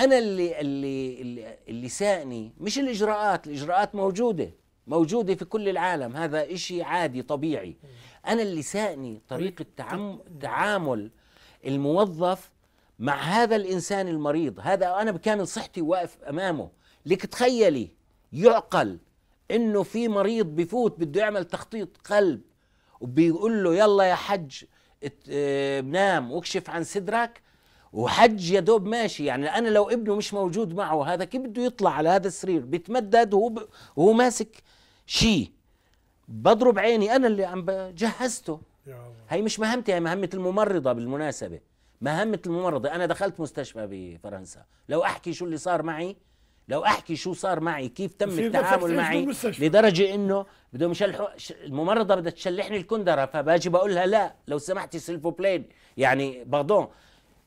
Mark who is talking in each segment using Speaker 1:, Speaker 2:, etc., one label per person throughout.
Speaker 1: انا اللي اللي اللي, اللي سائني مش الاجراءات الاجراءات موجوده موجوده في كل العالم هذا إشي عادي طبيعي انا اللي سائني طريقه تعامل الموظف مع هذا الانسان المريض هذا انا بكامل صحتي واقف امامه لك تخيلي يعقل انه في مريض بفوت بده يعمل تخطيط قلب وبيقول له يلا يا حج بنام آه، واكشف عن صدرك وحج يا دوب ماشي يعني انا لو ابنه مش موجود معه هذا كيف بده يطلع على هذا السرير بيتمدد وهو ب... وهو ماسك شيء بضرب عيني انا اللي عم جهزته هي مش مهمتي هي مهمه الممرضه بالمناسبه مهمه الممرضه انا دخلت مستشفى بفرنسا لو احكي شو اللي صار معي لو احكي شو صار معي كيف تم التعامل معي لدرجه انه بدهم يشلحوا الممرضه بدها تشلحني الكندره فباجي بقول لها لا لو سمحتي سيلفو بلين يعني باردون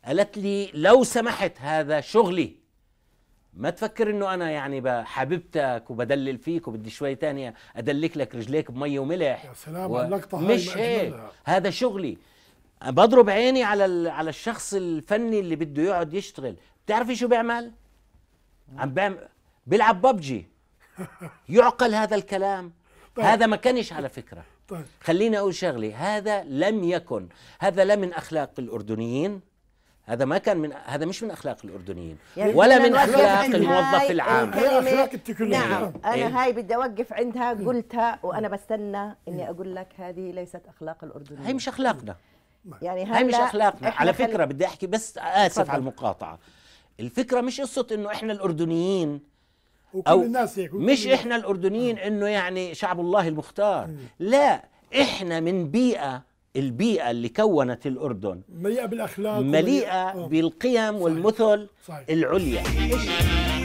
Speaker 1: قالت لي لو سمحت هذا شغلي ما تفكر انه انا يعني حبيبتك وبدلل فيك وبدي شوي تانية ادلك لك رجليك بمي وملح يا سلام و... اللقطه هاي مش هيك هذا شغلي بضرب عيني على ال... على الشخص الفني اللي بده يقعد يشتغل بتعرفي شو بيعمل عم بيعمل بيلعب ببجي يعقل هذا الكلام طيب. هذا ما كانش على فكره طيب. خليني اقول شغلي هذا لم يكن هذا لا من اخلاق الاردنيين هذا ما كان من هذا مش من اخلاق الاردنيين يعني ولا من اخلاق الموظف العام هي اخلاق التكنولوجيا نعم انا إيه. هاي بدي اوقف عندها إيه. قلتها وانا إيه. بستنى اني اقول لك هذه ليست اخلاق الاردنيين هي مش اخلاقنا يعني هاي مش اخلاقنا على فكره بدي احكي بس اسف فضل. على المقاطعه الفكره مش قصه انه احنا الاردنيين او الناس مش احنا الاردنيين آه. انه يعني شعب الله المختار لا احنا من بيئه البيئة اللي كونت الأردن مليئة بالأخلاق مليئة آه. بالقيم والمثل صحيح. العليا